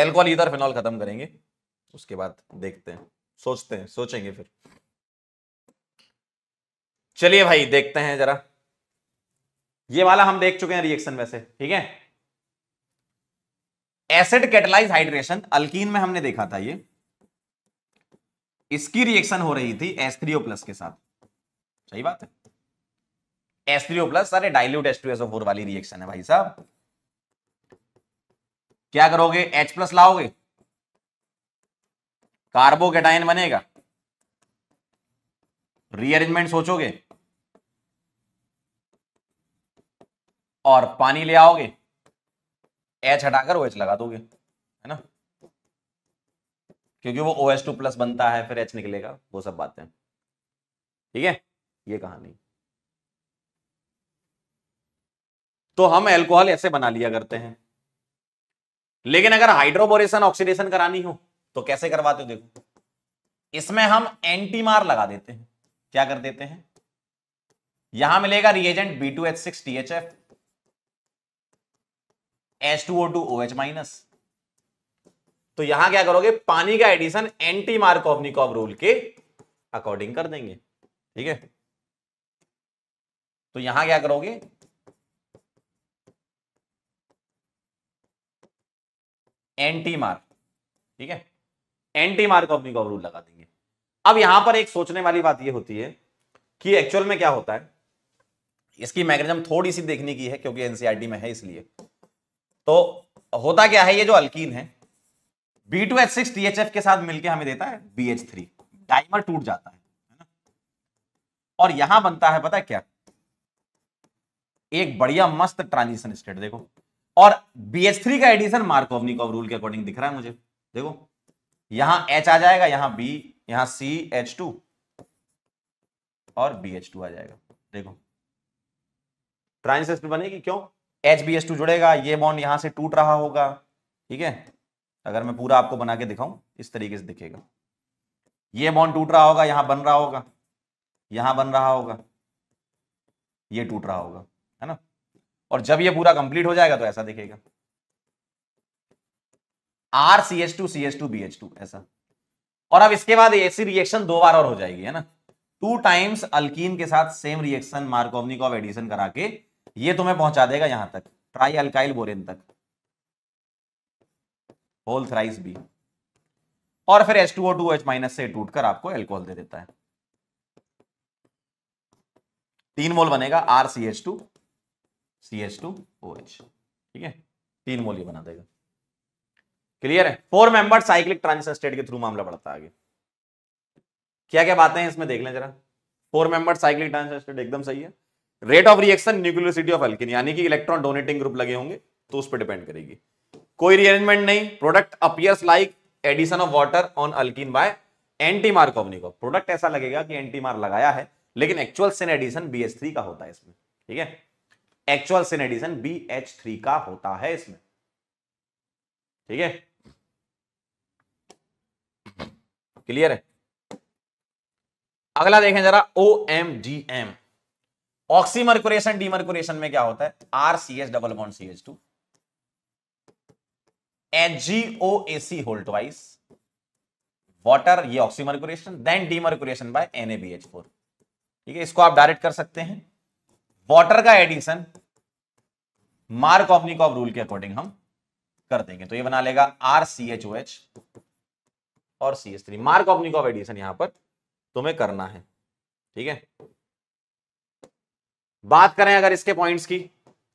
Alcohol इधर phenol खत्म करेंगे उसके बाद देखते हैं सोचते हैं सोचेंगे फिर चलिए भाई देखते हैं जरा ये वाला हम देख चुके हैं रिएक्शन वैसे ठीक है एसिड कैटलाइज हाइड्रेशन अल्कीन में हमने देखा था ये इसकी रिएक्शन हो रही थी S3O प्लस के साथ सही बात है S3O प्लस सारे डाइल्यूट फोर वाली रिएक्शन है भाई साहब क्या करोगे एच प्लस लाओगे कार्बोकेटाइन बनेगा रीअरेंजमेंट सोचोगे और पानी ले आओगे एच हटाकर ओ एच लगा दोगे है ना क्योंकि वो ओ एच टू प्लस बनता है फिर एच निकलेगा वो सब बातें ठीक है ये कहानी तो हम एल्कोहल ऐसे बना लिया करते हैं लेकिन अगर हाइड्रोबोरेशन ऑक्सीडेशन करानी हो तो कैसे करवाते हो देखो इसमें हम एंटीमार लगा देते हैं क्या कर देते हैं यहां मिलेगा reagent B two H six T H F H two O two O H minus तो यहां क्या करोगे पानी का एडिशन एंटी मार्कोवनिकॉव रूल के अकॉर्डिंग कर देंगे ठीक है तो यहां क्या करोगे एंटी मार्क ठीक है एंटी मार्क अपनी का रूल लगा देंगे अब यहां पर एक सोचने वाली बात यह होती है कि एक्चुअल में क्या होता है इसकी मैकेनिज्म थोड़ी सी देखने की है क्योंकि एनसीआरटी e में है इसलिए तो होता क्या है ये जो अल्कीन है B two H six T H F के साथ मिलकर हमें देता है बी एच थ्री डाइमर टूट जाता है और यहां बनता है पता है क्या एक बढ़िया मस्त ट्रांजिशन स्टेट देखो और BH3 का एडिशन मार्कोवनिकॉव रूल के अकॉर्डिंग दिख रहा है मुझे देखो यहां H आ जाएगा यहां B यहां एच टू और BH2 आ जाएगा देखो ट्रांसिस्टर बनेगी क्यों एच टू जुड़ेगा ये बॉन्ड यहां से टूट रहा होगा ठीक है अगर मैं पूरा आपको बना के दिखाऊं इस तरीके से दिखेगा ये बॉन्ड टूट रहा होगा यहां बन रहा होगा यहां बन रहा होगा ये टूट रहा होगा और जब ये पूरा कंप्लीट हो जाएगा तो ऐसा दिखेगा R C H two C H two B H two ऐसा और अब इसके बाद ऐसी रिएक्शन दो बार और हो जाएगी है ना टू टाइम्स अल्कीन के साथ सेम रिएक्शन मार्कोवनिकॉव एडिशन करा के ये तुम्हें पहुंचा देगा यहां तक ट्राई अल्काइल बोरेन तक होल थ्राइस बी और फिर H two O two H minus से टूट कर आपको एल्कोहल दे देता है तीन मोल बनेगा R C H two C H two O H ठीक है तीन मोल ये बना देगा क्लियर है four member cyclic transition state के थ्रू मामला बढ़ता है आगे क्या क्या बातें हैं इसमें देख लें जरा four member cyclic transition state एकदम सही है rate of reaction nucleophilicity of alkene यानी कि इलेक्ट्रॉन डोनेटिंग ग्रुप लगे होंगे तो उस पर डिपेंड करेगी कोई रिअरेंजमेंट नहीं product appears like addition of water on alkene by anti Markovnikov product ऐसा लगेगा कि एंटी मार लगाया है लेकिन एक्चुअल सेन एडिशन बी का होता है इसमें ठीक है actual syn addition B H three का होता है इसमें ठीक है क्लियर है अगला देखें जरा O M D M oxymercuration demercuration में क्या होता है R C H double bond C H two H G O A C whole twice water ये oxymercuration then demercuration by N A B H four ठीक है इसको आप direct कर सकते हैं वाटर का एडिशन मार्क ऑफ रूल के अकॉर्डिंग हम कर देंगे तो ये बना लेगा R C H O H और C S three Markovnikov addition यहां पर तुम्हें करना है ठीक है बात करें अगर इसके पॉइंट्स की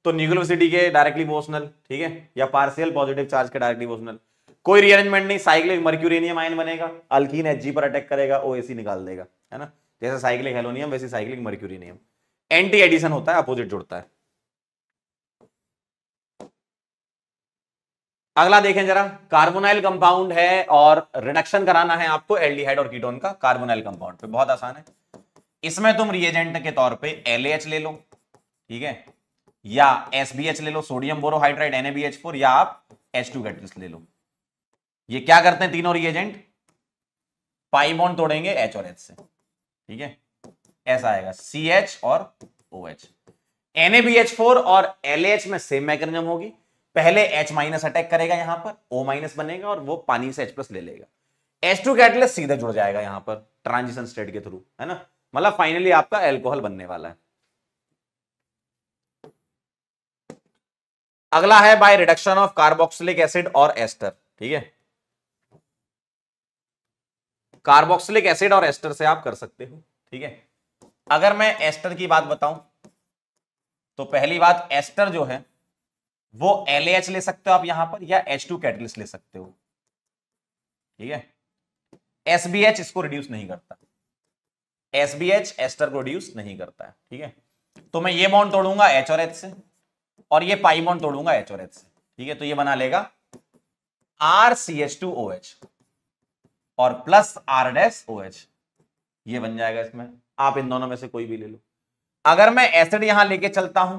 तो न्यूक्लोसिटी के डायरेक्टली मोशनल ठीक है या पार्सियल पॉजिटिव चार्ज के डायरेक्टली मोशनल कोई रीअरेंजमेंट नहीं साइक्लिक मर्क्यूरेनियम आयन बनेगा अल्किन एच पर अटैक करेगा ओ निकाल देगा है ना जैसे साइक्लिक हेलोनियम वैसे साइक्लिक मर्क्यूरेनियम एंटी एडिशन होता है अपोजिट जुड़ता है अगला देखें जरा कार्बोनाइल कंपाउंड है और रिडक्शन कराना है आपको एल्डिहाइड और कीटोन का कार्बोनाइल कंपाउंड पे बहुत आसान है इसमें तुम रिएजेंट के तौर पे एलएच ले लो ठीक है या एसबीएच ले लो सोडियम बोरोहाइड्राइड एनएबीएच फोर या आप एच टू ले लो ये क्या करते हैं तीनों रिएजेंट पाइबोन तोड़ेंगे एच और एच से ठीक है ऐसा आएगा सी एच और ओ एच फोर और एल एच में सेम मैकेनिज्म होगी पहले एच माइनस अटैक करेगा यहां पर ओ माइनस बनेगा और वो पानी से एच प्लस ले लेगा एच टू कैटलिस्ट सीधा जुड़ जाएगा यहां पर ट्रांजिशन स्टेट के थ्रू है ना मतलब फाइनली आपका एल्कोहल बनने वाला है अगला है by reduction of carboxylic acid और एस्टर ठीक है कार्बोक्सिलिक एसिड और एस्टर से आप कर सकते हो ठीक है अगर मैं एस्टर की बात बताऊं तो पहली बात एस्टर जो है वो एल ले सकते हो आप यहां पर या एच टू ले सकते हो ठीक है एस इसको रिड्यूस नहीं करता एस बी एच एस्टर को रिड्यूस नहीं करता है ठीक है तो मैं ये बॉन्ड तोड़ूंगा एच और एच से और ये पाई बॉन्ड तोड़ूंगा एच और एच से ठीक है तो ये बना लेगा R C H two O H और plus R dash O H ये बन जाएगा इसमें आप इन दोनों में से कोई भी ले लो अगर मैं एसिड यहां लेके चलता हूं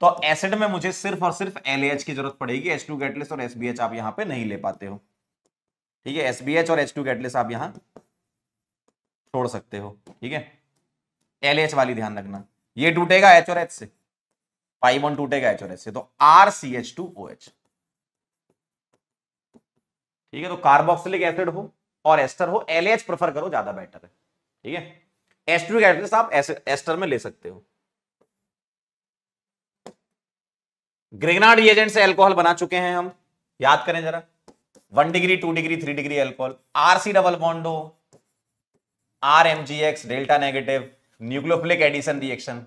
तो एसिड में मुझे सिर्फ और सिर्फ एल की जरूरत पड़ेगी एच टू गैटलेस और एसबीएच आप यहां पे नहीं ले पाते हो ठीक है एसबीएच और एच टू गैटलेस आप यहां छोड़ सकते हो ठीक है एल वाली ध्यान रखना ये टूटेगा एच और एच से फाइव वन टूटेगा एच और एच से तो R C H two O H ठीक है तो कार्बोक्सिलिक एसिड हो और एस्टर हो एल प्रेफर करो ज्यादा बेटर है ठीक है एस्टर की एटनेस आप एस्टर में ले सकते हो ग्रेगनाड रिएजेंट से एल्कोहल बना चुके हैं हम याद करें जरा one degree two degree three degree alcohol RC double बॉन्डो R M G X delta negative nucleophilic addition reaction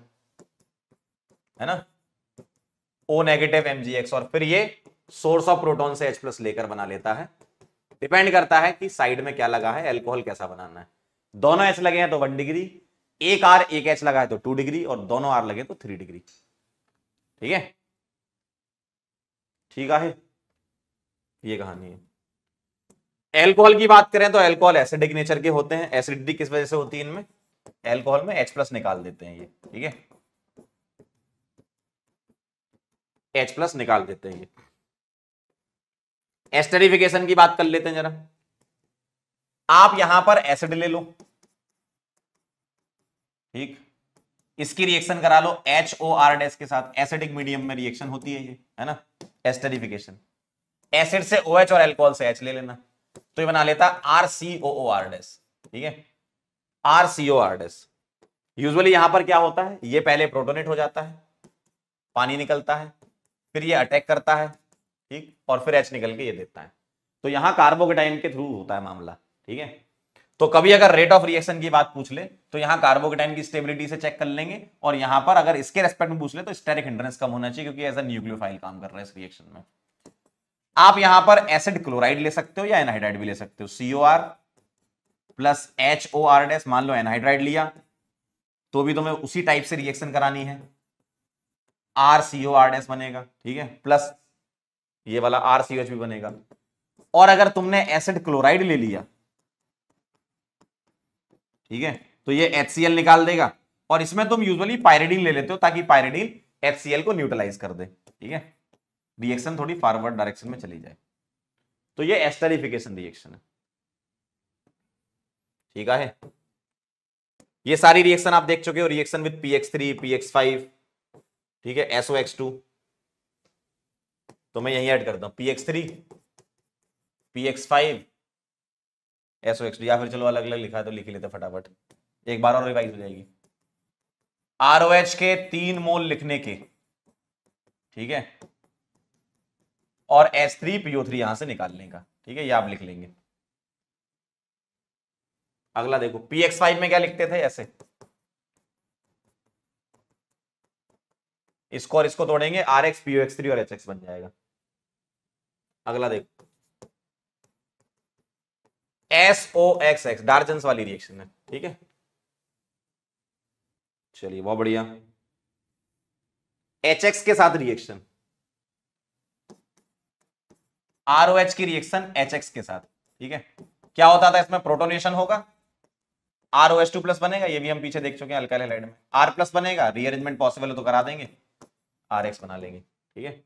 है ना O negative M G X और फिर ये सोर्स ऑफ प्रोटॉन से एच प्लस लेकर बना लेता है डिपेंड करता है कि साइड में क्या लगा है एल्कोहल कैसा बनाना है दोनों एच लगे हैं तो वन डिग्री एक आर एक एच लगा है तो टू डिग्री और दोनों आर लगे तो थ्री डिग्री ठीक है ठीक है ये कहानी है एल्कोहल की बात करें तो एल्कोहल एसिडिक नेचर के होते हैं एसिडिटी किस वजह से होती है इनमें एल्कोहल में एच प्लस निकाल देते हैं ये ठीक है एच प्लस निकाल देते हैं ये एस्टरिफिकेशन की बात कर लेते हैं जरा आप यहां पर एसिड ले लो ठीक इसकी रिएक्शन करा लो एच ओ आर डेस के साथ एसिडिक मीडियम में रिएक्शन होती है ये है ना एस्टरिफिकेशन एसिड से ओ OH और एल्कोहल से एच ले लेना तो ये बना लेता are C O O R dash ठीक है R C O R dash usually यहां पर क्या होता है ये पहले प्रोटोनेट हो जाता है पानी निकलता है फिर ये अटैक करता है ठीक और फिर एच निकल के ये देता है तो यहां कार्बोकेटाइन के थ्रू होता है मामला ठीक है तो कभी अगर रेट ऑफ रिएक्शन की बात पूछ ले तो यहां कार्बोकेटाइन की स्टेबिलिटी से चेक कर लेंगे और यहां पर अगर इसके रेस्पेक्ट में पूछ ले तो स्टेरिक हिंड्रेंस कम होना चाहिए क्योंकि एज ए न्यूक्लियोफाइल काम कर रहा है इस रिएक्शन में आप यहां पर एसिड क्लोराइड ले सकते हो या एनहाइड्राइड भी ले सकते हो CO R plus H O R dash मान लो एनहाइड्राइड लिया तो भी तुम्हें उसी टाइप से रिएक्शन करानी है आर सीओ आर डेस बनेगा ठीक है प्लस ये वाला आर सीओ एच भी बनेगा और अगर तुमने एसिड क्लोराइड ले लिया ठीक है तो ये एच निकाल देगा और इसमें तुम यूजली पायरेडीन ले लेते हो ताकि पायरेडीन एच को न्यूट्रलाइज कर दे ठीक है रिएक्शन थोड़ी फॉरवर्ड डायरेक्शन में चली जाए तो ये एस्टरिफिकेशन रिएक्शन है ठीक है ये सारी रिएक्शन आप देख चुके हो रिएक्शन विद एक्स फाइव ठीक है एसओ एक्स टू तो मैं यही ऐड करता हूं three X five SO X या फिर चलो अलग अलग लिखा है तो लिख लेते फटाफट एक बार और रिवाइज हो जाएगी आर ओ एच के तीन मोल लिखने के ठीक है और एस थ्री पीओ थ्री यहां से निकालने का ठीक है ये आप लिख लेंगे अगला देखो पी एक्स फाइव में क्या लिखते थे ऐसे इसको और इसको तोड़ेंगे R X PO X three और एच एक्स बन जाएगा अगला देखो S O X X Darzens वाली रिएक्शन है ठीक है चलिए बहुत बढ़िया एच एक्स के साथ रिएक्शन आरओ एच की रिएक्शन एच एक्स के साथ ठीक है क्या होता था इसमें प्रोटोनेशन होगा R O H two plus बनेगा ये भी हम पीछे देख चुके हैं अल्काइल में आर प्लस बनेगा रीअरेंजमेंट पॉसिबल हो तो करा देंगे आर एक्स बना लेंगे ठीक है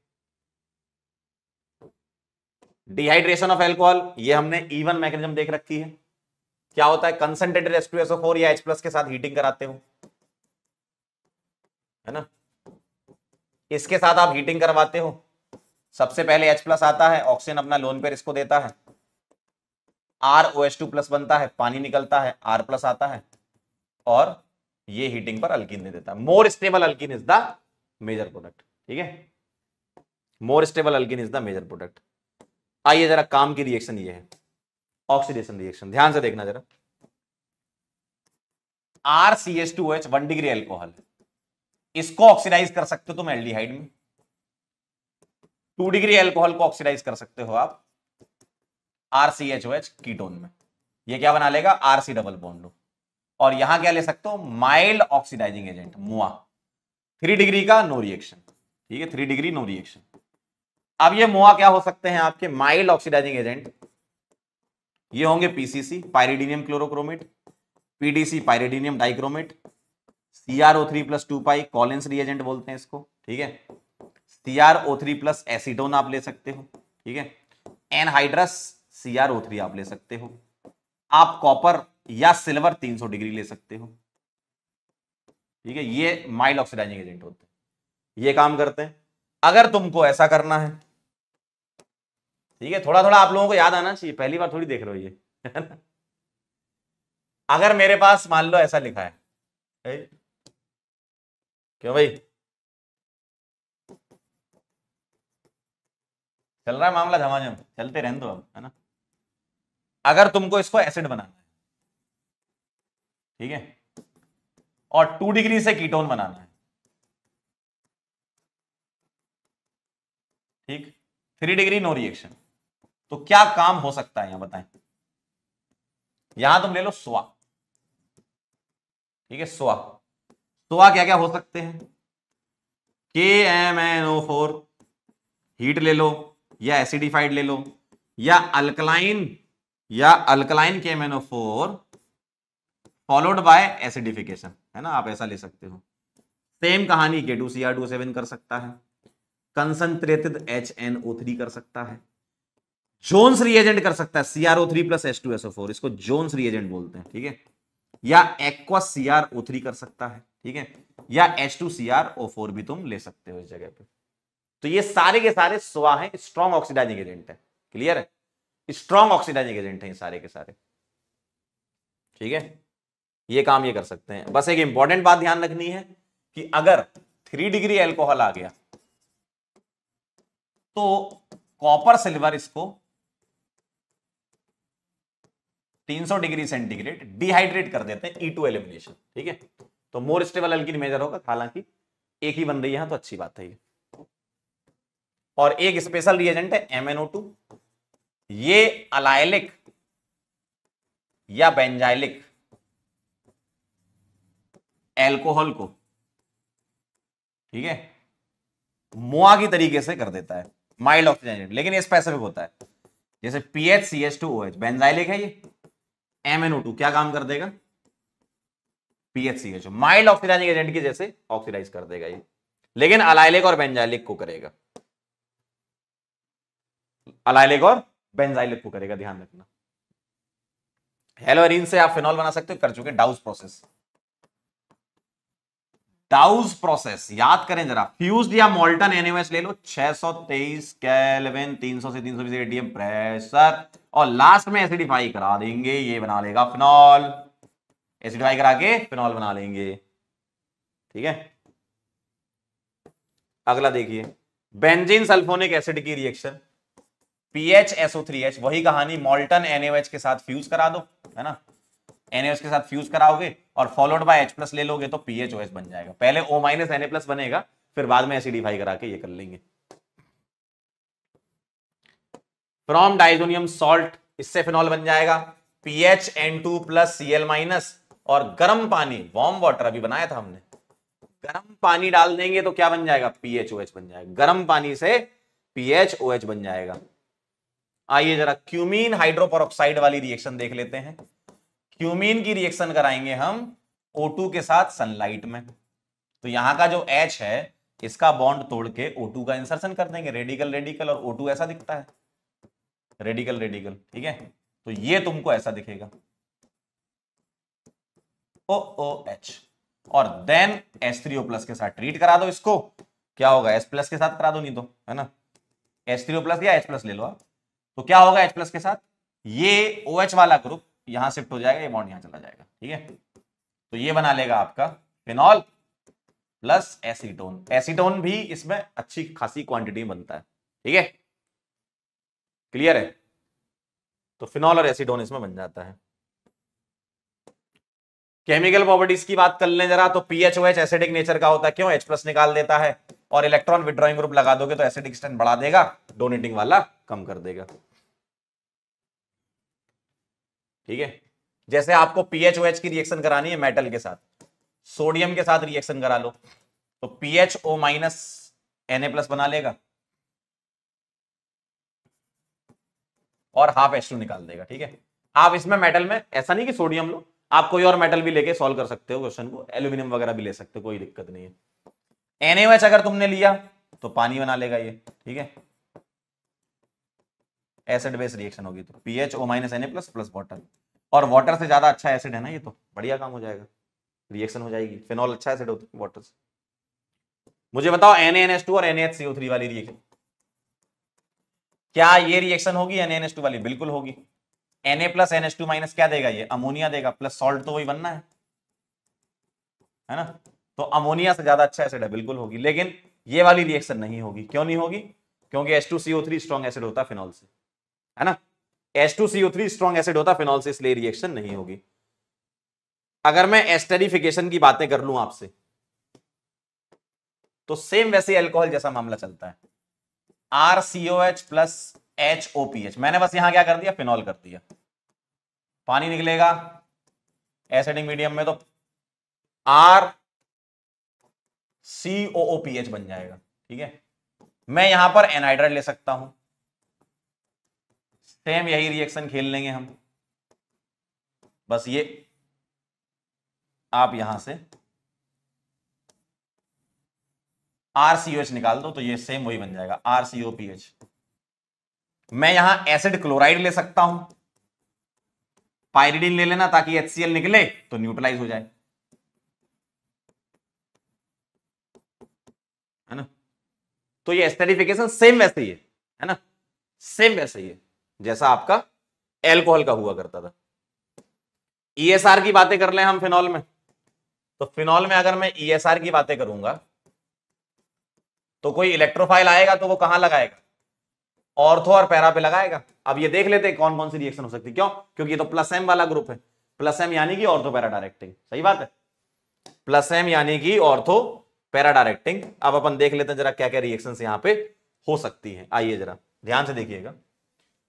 डिहाइड्रेशन ऑफ एल्कोहल ये हमने इवन e मैकेनिज्म देख रखी है क्या होता है कंसनट्रेटेड H2SO4 या एच प्लस के साथ हीटिंग कराते हो है ना इसके साथ आप हीटिंग करवाते हो सबसे पहले एच प्लस आता है ऑक्सीजन अपना लोन पेर इसको देता है R O S two plus बनता है पानी निकलता है आर प्लस आता है और ये हीटिंग पर अल्किन दे देता है more stable alkene is the major product ठीक है more stable alkene is the major product आइए जरा काम की रिएक्शन ये है ऑक्सीडेशन रिएक्शन ध्यान से देखना जरा R C S two H one degree alcohol इसको ऑक्सीडाइज कर सकते हो तुम एल्डिहाइड में टू डिग्री एल्कोहल को ऑक्सीडाइज कर सकते हो आप R C H O H ketone में ये क्या बना लेगा आर सी डबल बॉन्ड और यहां क्या ले सकते हो माइल्ड ऑक्सीडाइजिंग एजेंट मुआ थ्री डिग्री का नो रिएक्शन ठीक है थ्री डिग्री नो रिएक्शन अब ये मोआ क्या हो सकते हैं आपके माइल्ड ऑक्सीडाइजिंग एजेंट ये होंगे PCC pyridinium chlorochromate PDC pyridinium dichromate CRO three plus two py Collins reagent बोलते हैं इसको ठीक है सीआरओ थ्री प्लस एसिडोन आप ले सकते हो ठीक है एनहाइड्रस सीआरओ थ्री आप ले सकते हो आप कॉपर या सिल्वर 300 डिग्री ले सकते हो ठीक है ये माइल्ड ऑक्सीडाइजिंग एजेंट होते हैं ये काम करते हैं अगर तुमको ऐसा करना है ठीक है थोड़ा थोड़ा आप लोगों को याद आना चाहिए पहली बार थोड़ी देख रहे हो ये ना अगर मेरे पास मान लो ऐसा लिखा है ए? क्यों भाई चल रहा है मामला झमाझम चलते रहने दो अब है ना अगर तुमको इसको एसिड बनाना है ठीक है और टू डिग्री से कीटोन बनाना है ठीक थ्री डिग्री नो रिएक्शन तो क्या काम हो सकता है यहां बताएं यहां तुम ले लो स्वा ठीक है सोआ सोआ क्या क्या हो सकते हैं K M N O four heat ले लो या एसिडिफाइड ले लो या अल्कलाइन या alkaline K M N O four followed by acidification है ना आप ऐसा ले सकते हो सेम कहानी K two C R two seven कर सकता है concentrated H N O three कर सकता है जोन्स रिएजेंट कर सकता है CRO three plus S two SO four इसको जोन्स रिएजेंट बोलते हैं ठीक है या एक्वा सीआरओ थ्री कर सकता है ठीक है या एच टू सीआरओ फोर भी तुम ले सकते हो इस जगह पे तो ये सारे के सारे स्वा है स्ट्रॉन्ग ऑक्सीडाइजिंग एजेंट है क्लियर है स्ट्रॉन्ग ऑक्सीडाइजिंग एजेंट है सारे के सारे ठीक है ये काम ये कर सकते हैं बस एक इंपॉर्टेंट बात ध्यान रखनी है कि अगर थ्री डिग्री एल्कोहल आ गया तो कॉपर सिल्वर इसको 300 डिग्री सेंटीग्रेड डिहाइड्रेट कर देते हैं ई टू एलिमिनेशन ठीक है तो मोर स्टेबल एल्किन मेजर होगा हालांकि एक ही बन रही है हाँ, तो अच्छी बात है ये और एक स्पेशल रिएजेंट है एमएनओ ये अलायलिक या बेंजाइलिक एल्कोहल को ठीक है मुआ की तरीके से कर देता है माइल्ड ऑक्सीजन लेकिन ये स्पेसिफिक होता है जैसे PH C H two O H benzylic है ये MnO2 क्या काम कर देगा PHCH माइल्ड ऑक्सीडाइजिंग एजेंट की जैसे ऑक्सीडाइज कर देगा ये लेकिन अलाइलिक और बेंजाइलिक को करेगा अलाइलिक और बेंजाइलिक को करेगा ध्यान रखना हेलोरिन से आप फिनॉल बना सकते हो कर चुके डाउस प्रोसेस डाउज प्रोसेस याद करें जरा फ्यूज या मोल्टन एनएमएस ले लो 623 केल्विन 300 से 320 एटीएम प्रेशर और लास्ट में एसिडिफाई करा देंगे ये बना लेगा फिनॉल एसिडिफाई करा के फिनॉल बना लेंगे ठीक है अगला देखिए बेंजीन सल्फोनिक एसिड की reaction PH SO three H वही कहानी मोल्टन एनएच के साथ फ्यूज करा दो है ना एन के साथ फ्यूज कराओगे और फॉलोड बाय एच प्लस ले लोगे तो पी एच बन जाएगा पहले O minus N A plus बनेगा फिर बाद में एसिडिफाई करा के ये कर लेंगे फ्रॉम डाइजोनियम सॉल्ट इससे फिनॉल बन जाएगा PH N two plus C L minus और गर्म पानी वार्म वाटर अभी बनाया था हमने गर्म पानी डाल देंगे तो क्या बन जाएगा पीएचओएच बन जाएगा गर्म पानी से पीएचओएच बन जाएगा आइए जरा क्यूमीन हाइड्रोपरऑक्साइड वाली रिएक्शन देख लेते हैं क्यूमीन की रिएक्शन कराएंगे हम O2 के साथ सनलाइट में तो यहां का जो H है इसका बॉन्ड तोड़ के O2 का इंसर्शन कर देंगे रेडिकल रेडिकल और O2 ऐसा दिखता है रेडिकल रेडिकल ठीक है तो ये तुमको ऐसा दिखेगा ओ ओ एच और then S three O plus के साथ ट्रीट करा दो इसको क्या होगा एस प्लस के साथ करा दो नहीं तो है ना एस थ्री ओ प्लस या एच प्लस ले लो आप तो क्या होगा एच प्लस के साथ ये ओ OH एच वाला ग्रुप यहां शिफ्ट हो जाएगा ये बॉन्ड यहां चला जाएगा ठीक है तो ये बना लेगा आपका फिनॉल प्लस एसीटोन एसीटोन भी इसमें अच्छी खासी क्वांटिटी बनता है ठीक है क्लियर है तो फिनॉल और एसीटोन इसमें बन जाता है केमिकल प्रॉपर्टीज की बात कर लें जरा तो पीएच ओएच एसिडिक नेचर का होता है क्यों एच प्लस निकाल देता है और इलेक्ट्रॉन विड्रॉइंग ग्रुप लगा दोगे तो एसिडिक स्ट्रेंथ बढ़ा देगा डोनेटिंग वाला कम कर देगा ठीक है जैसे आपको पीएचओएच की रिएक्शन करानी है मेटल के साथ सोडियम के साथ रिएक्शन करा लो तो पीएचओ माइनस एन प्लस बना लेगा और हाफ एच निकाल देगा ठीक है आप इसमें मेटल में ऐसा नहीं कि सोडियम लो आप कोई और मेटल भी लेके सॉल्व कर सकते हो क्वेश्चन को एल्यूमिनियम वगैरह भी ले सकते हो कोई दिक्कत नहीं है एनएच अगर तुमने लिया तो पानी बना लेगा ये ठीक है एसिड बेस रिएक्शन होगी तो P H O minus N A plus plus water और वाटर से ज्यादा अच्छा एसिड है ना ये तो बढ़िया काम हो जाएगा रिएक्शन हो जाएगी फिनॉल अच्छा एसिड होता है वाटर से मुझे बताओ एन एन एस टू और N H C O three वाली रिएक्शन क्या ये रिएक्शन होगी एन एन एस टू वाली बिल्कुल होगी N A plus N S two minus क्या देगा ये अमोनिया देगा प्लस सॉल्ट तो वही बनना है है ना तो अमोनिया से ज्यादा अच्छा एसिड है बिल्कुल होगी लेकिन ये वाली रिएक्शन नहीं होगी क्यों नहीं होगी क्योंकि S two C O three strong acid होता है फिनॉल से है ना S two CO three strong acid होता फिनॉल से इसलिए रिएक्शन नहीं होगी अगर मैं एस्टेरिफिकेशन की बातें कर लू आपसे तो सेम वैसे अल्कोहल जैसा मामला चलता है R CO H plus H O P H मैंने बस यहां क्या कर दिया फिनॉल कर दिया पानी निकलेगा एसिडिक मीडियम में तो R CO O P H बन जाएगा ठीक है मैं यहां पर एनहाइड्राइड ले सकता हूं सेम यही रिएक्शन खेल लेंगे हम बस ये आप यहां से आरसीओएच निकाल दो तो ये सेम वही बन जाएगा आरसीओपीएच मैं यहां एसिड क्लोराइड ले सकता हूं पायरिडीन ले लेना ताकि एचसीएल निकले तो न्यूट्रलाइज हो जाए है ना तो ये एस्टेरिफिकेशन सेम वैसे ही है है ना सेम वैसे ही है जैसा आपका एल्कोहल का हुआ करता था ईएसआर e की बातें कर लें हम फिनॉल में तो फिनॉल में अगर मैं ईएसआर e की बातें करूंगा तो कोई इलेक्ट्रोफाइल आएगा तो वो कहां लगाएगा ऑर्थो और पैरा पे लगाएगा अब ये देख लेते हैं कौन कौन सी रिएक्शन हो सकती है क्यों क्योंकि ये तो प्लस एम वाला ग्रुप है प्लस एम यानी कि ऑर्थो पैरा डायरेक्टिंग सही बात है प्लस एम यानी कि ऑर्थो पैरा डायरेक्टिंग अब अपन देख लेते हैं जरा क्या क्या रिएक्शन यहां पर हो सकती है आइए जरा ध्यान से देखिएगा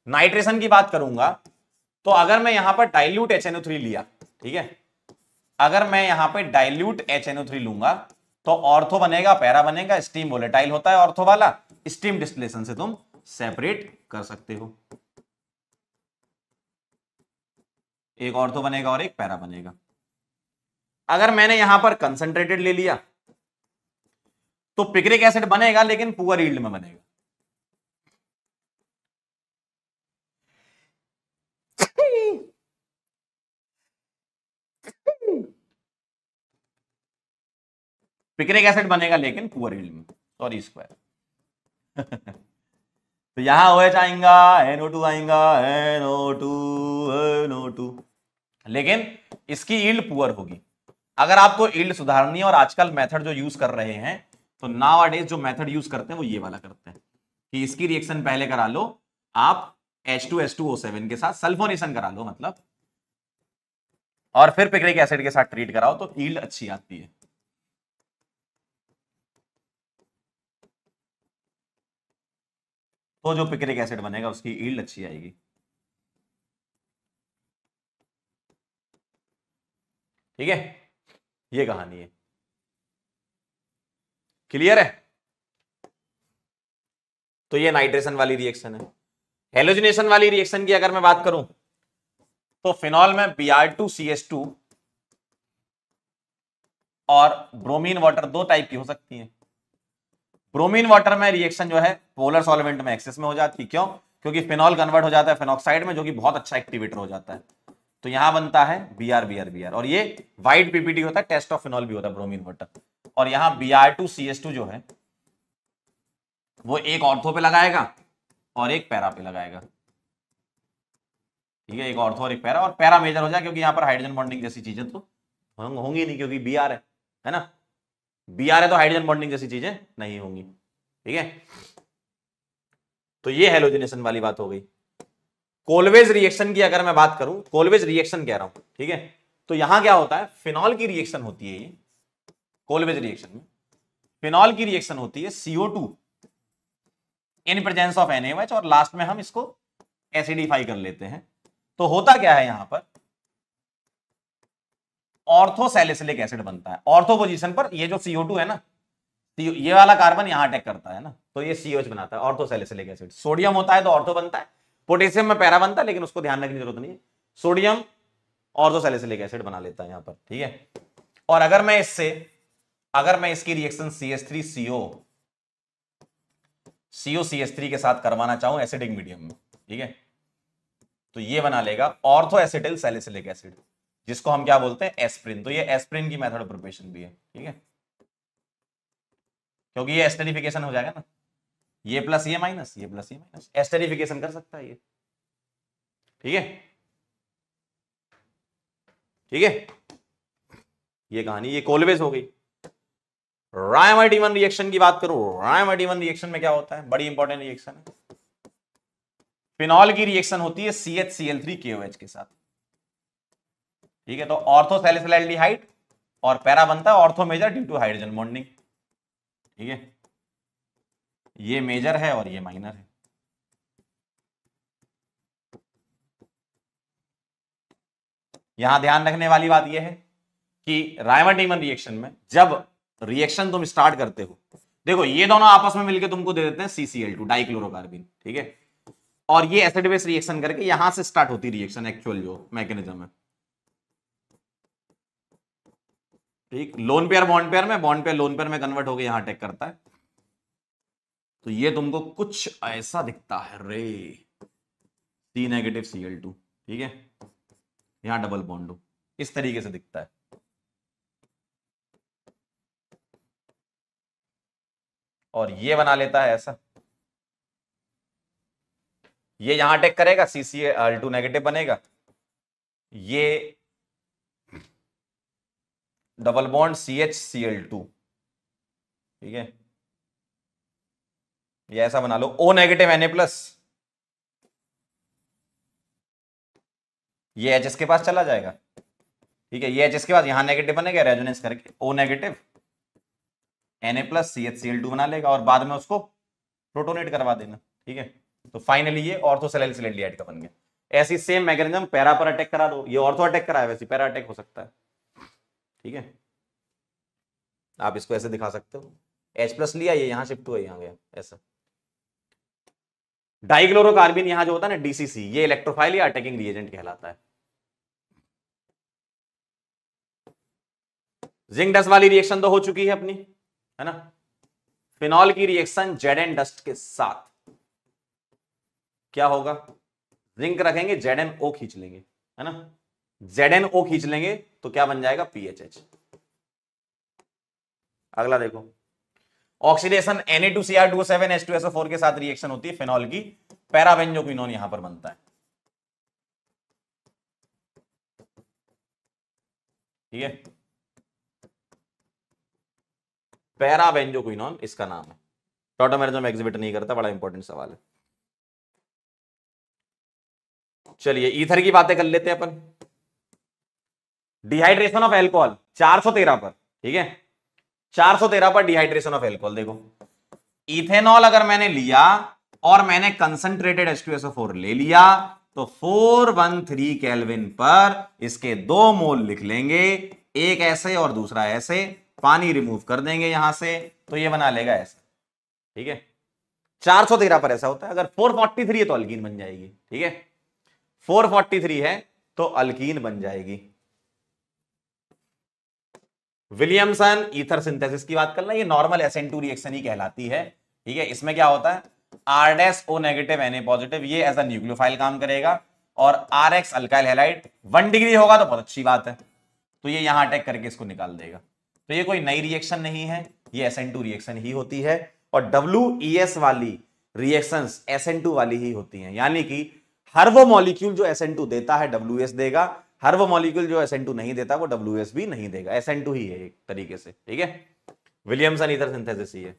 नाइट्रेशन की बात करूंगा तो अगर मैं यहां पर डाइल्यूट एच लिया ठीक है अगर मैं यहां पर डाइल्यूट एच लूंगा तो ऑर्थो बनेगा पैरा बनेगा स्टीम वोलेटाइल होता है ऑर्थो वाला स्टीम डिस्प्लेसन से तुम सेपरेट कर सकते हो एक ऑर्थो बनेगा और एक पैरा बनेगा अगर मैंने यहां पर कंसंट्रेटेड ले लिया तो पिक्रिक एसिड बनेगा लेकिन पुअर ईल्ड में बनेगा पिकरिक एसिड बनेगा लेकिन पुअर इल्ड में सॉरी स्क्वायर तो यहां OH आएगा टू आएगा एनओ टू लेकिन इसकी ईल्ड पुअर होगी अगर आपको ईल्ड सुधारनी है और आजकल मेथड जो यूज कर रहे हैं तो नाव अडेज जो मेथड यूज करते हैं वो ये वाला करते हैं कि इसकी रिएक्शन पहले करा लो आप H2S2O7 के साथ सल्फोनेशन करा लो मतलब और फिर पिक्रिक एसिड के साथ ट्रीट कराओ तो ईल्ड अच्छी आती है तो जो पिक्रिक एसिड बनेगा उसकी ईल्ड अच्छी आएगी ठीक है ये कहानी है क्लियर है तो ये नाइट्रेशन वाली रिएक्शन है हेलोजिनेशन वाली रिएक्शन की अगर मैं बात करूं तो फिनॉल में B R two C S two और ब्रोमीन वाटर दो टाइप की हो सकती है ब्रोमीन वाटर में रिएक्शन जो है पोलर सॉल्वेंट में एक्सेस में हो जाती है क्यों क्योंकि फिनॉल कन्वर्ट हो जाता है फिनॉक्साइड में जो कि बहुत अच्छा एक्टिवेटर हो जाता है तो यहां बनता है B R B R B R और ये व्हाइट पीपीटी होता है टेस्ट ऑफ फिनॉल भी होता है ब्रोमीन वाटर और यहां B R two C S two जो है वो एक ऑर्थो पे लगाएगा और एक पैरा पे लगाएगा ठीक है एक ऑर्थो और एक पैरा और पैरा मेजर हो जाए क्योंकि यहां पर हाइड्रोजन बॉन्डिंग जैसी चीजें तो होंगी नहीं क्योंकि बी आर है है ना बी आर है तो हाइड्रोजन बॉन्डिंग जैसी चीजें नहीं होंगी ठीक है तो ये हेलोजिनेशन वाली बात हो गई कोलवेज रिएक्शन की अगर मैं बात करूं कोलवेज रिएक्शन कह रहा हूं ठीक है तो यहां क्या होता है फिनॉल की रिएक्शन होती है ये कोलवेज रिएक्शन में फिनॉल की रिएक्शन होती है CO two in presence of NAOH और लास्ट में हम इसको एसिडिफाई कर लेते हैं तो होता क्या है यहां पर ऑर्थोसेलिसिलिक एसिड बनता है ऑर्थो पोजीशन पर ये जो CO2 है ना ये वाला कार्बन यहां अटैक करता है ना तो ये सीओएच बनाता है ऑर्थोसेलिसिलिक एसिड सोडियम होता है तो ऑर्थो बनता है पोटेशियम में पैरा बनता है लेकिन उसको ध्यान रखने की जरूरत नहीं है सोडियम ऑर्थोसेलिसिलिक एसिड बना लेता है यहां पर ठीक है और अगर मैं इससे अगर मैं इसकी reaction C S three CO CO C S three के साथ करवाना चाहूं एसिडिक मीडियम में ठीक है तो ये बना लेगा ऑर्थो एसिटिल सेलिसिलिक एसिड जिसको हम क्या बोलते हैं एस्प्रिन तो ये एस्प्रिन की मेथड ऑफ प्रिपरेशन भी है ठीक है क्योंकि ये एस्टेरिफिकेशन हो जाएगा ना ये प्लस ये माइनस ये प्लस ये माइनस एस्टेरिफिकेशन कर सकता है ये ठीक है ठीक है ये कहानी ये कोलवेज हो गई रायमाइटीवन रिएक्शन की बात करूं रायमाइटीवन रिएक्शन में क्या होता है बड़ी इंपॉर्टेंट रिएक्शन है फिनॉल की रिएक्शन होती है C H C L three के साथ ठीक है तो ऑर्थो सेलिसिलाइल्डिहाइड और पैरा बनता है ortho major due to hydrogen bonding ठीक है ये मेजर है और ये माइनर है यहां ध्यान रखने वाली बात यह है कि रायमाटीमन रिएक्शन में जब रिएक्शन तुम स्टार्ट करते हो देखो ये दोनों आपस में मिलकर तुमको दे देते हैं सीसीएल टू डाइक्लोरोबिन ठीक है और ये एसिड बेस रिएक्शन करके यहां से स्टार्ट होती रिएक्शन एक्चुअल जो मैकेनिज्म है ठीक लोन पेयर बॉन्ड पेयर में बॉन्ड पेयर लोन पेयर में कन्वर्ट हो गया यहां अटैक करता है तो ये तुमको कुछ ऐसा दिखता है रे C negative C L two ठीक है यहां डबल बॉन्ड इस तरीके से दिखता है और ये बना लेता है ऐसा ये यहां अटैक करेगा सीसी एल टू नेगेटिव बनेगा ये double bond C H C L two ठीक है ये ऐसा बना लो O negative N A plus ये एच एस के पास चला जाएगा ठीक है ये एच एस के पास यहां नेगेटिव बनेगा रेजोनेंस करके O negative N A plus C H C L two बना लेगा और बाद में उसको प्रोटोनेट करवा देना ठीक है तो फाइनली ये ऑर्थोसेलेल सिलेंडियाइड का बन गया ऐसी सेम मैकेनिज्म पैरा पर अटैक करा दो ये ऑर्थो अटैक करा है वैसे पैरा अटैक हो सकता है ठीक है आप इसको ऐसे दिखा सकते हो H प्लस लिया ये यहाँ शिफ्ट हुआ यहाँ गया ऐसा डाइक्लोरोबिन यहाँ जो होता है ना डीसीसी ये इलेक्ट्रोफाइल या अटैकिंग रिएजेंट कहलाता है जिंक डस्ट वाली रिएक्शन तो हो चुकी है अपनी है ना फिनॉल की रिएक्शन जेड एन डस्ट के साथ क्या होगा जिंक रखेंगे जेड एन ओ खींच लेंगे है ना जेड एन ओ खींच लेंगे तो क्या बन जाएगा पीएचएच अगला देखो oxidation N A two C R two seven S two S four के साथ रिएक्शन होती है फिनॉल की क्विनोन यहां पर बनता है ठीक है क्विनोन इसका नाम है टोटोमेरिज्म एग्जिबिट नहीं करता बड़ा इंपॉर्टेंट सवाल है चलिए ईथर की बातें कर लेते हैं अपन डिहाइड्रेशन ऑफ एल्कोहल 413 पर ठीक है 413 पर डिहाइड्रेशन ऑफ एल्कोहल देखो इथेनॉल अगर मैंने लिया और मैंने कंसंट्रेटेड H2SO4 ले लिया तो 413 केल्विन पर इसके दो मोल लिख लेंगे एक ऐसे और दूसरा ऐसे पानी रिमूव कर देंगे यहां से तो ये बना लेगा ऐसा ठीक है 413 पर ऐसा होता है अगर 443 है तो अल्कीन बन जाएगी ठीक है 443 है तो अल्कीन बन जाएगी विलियमसन ईथर सिंथेसिस की बात करना ये नॉर्मल एस टू रिएक्शन ही कहलाती है ठीक है इसमें क्या होता है आरडेस O negative N A positive ये एज अ न्यूक्लियोफाइल काम करेगा और R X alkyl halide one degree होगा तो बहुत अच्छी बात है तो ये यहां अटैक करके इसको निकाल देगा तो ये कोई नई रिएक्शन नहीं है ये एस टू रिएक्शन ही होती है और डब्ल्यू ई एस वाली रिएक्शन एस टू वाली ही होती है यानी कि हर वो मॉलिक्यूल जो एस टू देता है डब्ल्यू एस e देगा हर वो मॉलिक्यूल जो एस नहीं देता वो डब्ल्यू भी नहीं देगा एस ही है एक तरीके से ठीक है विलियमसन इधर सिंथेसिस ही है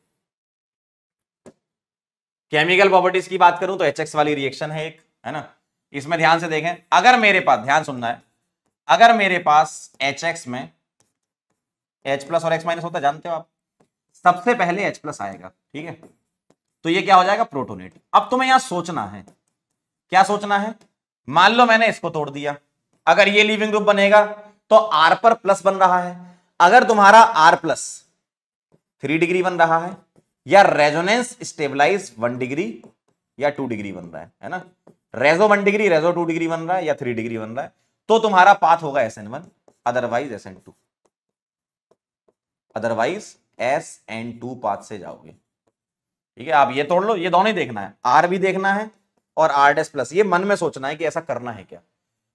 केमिकल प्रॉपर्टीज की बात करूं तो एच वाली रिएक्शन है एक है ना इसमें ध्यान से देखें अगर मेरे पास ध्यान सुनना है अगर मेरे पास एच में एच प्लस और एक्स माइनस होता जानते हो आप सबसे पहले एच प्लस आएगा ठीक है तो ये क्या हो जाएगा प्रोटोनेट अब तुम्हें यहां सोचना है क्या सोचना है मान लो मैंने इसको तोड़ दिया अगर ये लिविंग ग्रुप बनेगा तो आर पर प्लस बन रहा है अगर तुम्हारा आर प्लस थ्री डिग्री बन रहा है या रेजोनेंस स्टेबलाइज वन डिग्री या टू डिग्री बन रहा है है ना reso one degree reso two degree बन रहा है या थ्री डिग्री बन रहा है तो तुम्हारा पाथ होगा S N one otherwise S N two otherwise S N two path से जाओगे ठीक है आप ये तोड़ लो ये दोनों ही देखना है आर भी देखना है और आर डेस प्लस ये मन में सोचना है कि ऐसा करना है क्या